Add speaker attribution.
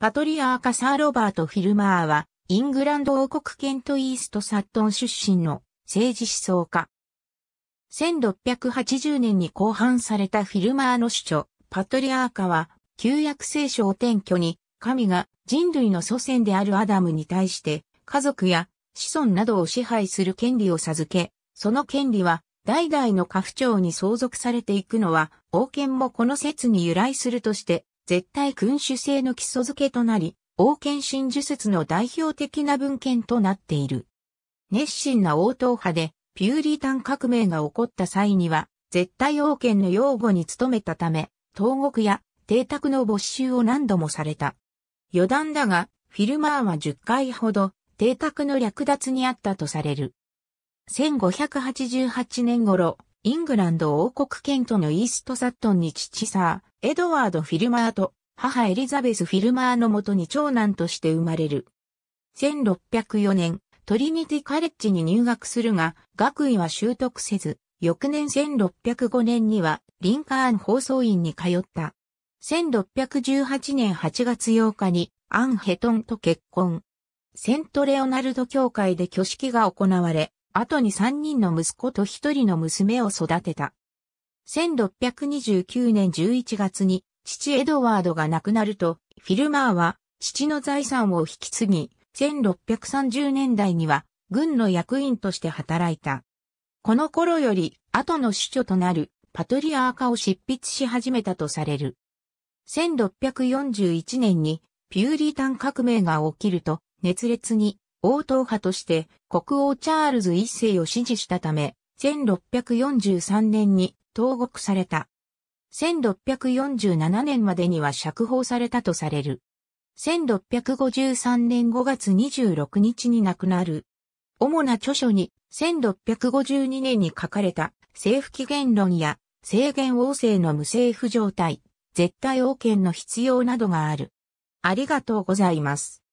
Speaker 1: パトリアーカサー・ロバート・フィルマーは、イングランド王国ケント・イースト・サットン出身の政治思想家。1680年に公判されたフィルマーの主張、パトリアーカは、旧約聖書を転居に、神が人類の祖先であるアダムに対して、家族や子孫などを支配する権利を授け、その権利は、代々の家父長に相続されていくのは、王権もこの説に由来するとして、絶対君主制の基礎づけとなり、王権神授説の代表的な文献となっている。熱心な王党派で、ピューリタン革命が起こった際には、絶対王権の擁護に努めたため、投獄や邸宅の没収を何度もされた。余談だが、フィルマーは10回ほど、邸宅の略奪にあったとされる。1588年頃、イングランド王国ケントのイーストサットンに父サー、エドワード・フィルマーと母エリザベス・フィルマーのもとに長男として生まれる。1604年、トリニティカレッジに入学するが、学位は習得せず、翌年1605年にはリンカーン放送院に通った。1618年8月8日にアン・ヘトンと結婚。セントレオナルド教会で挙式が行われ、後に3人の息子と1人の娘を育てた。1629年11月に父エドワードが亡くなると、フィルマーは父の財産を引き継ぎ、1630年代には軍の役員として働いた。この頃より後の主張となるパトリアーカを執筆し始めたとされる。1641年にピューリータン革命が起きると熱烈に王党派として国王チャールズ一世を支持したため、1643年に投獄された。1647年までには釈放されたとされる。1653年5月26日に亡くなる。主な著書に1652年に書かれた政府起源論や制限王政の無政府状態、絶対王権の必要などがある。ありがとうございます。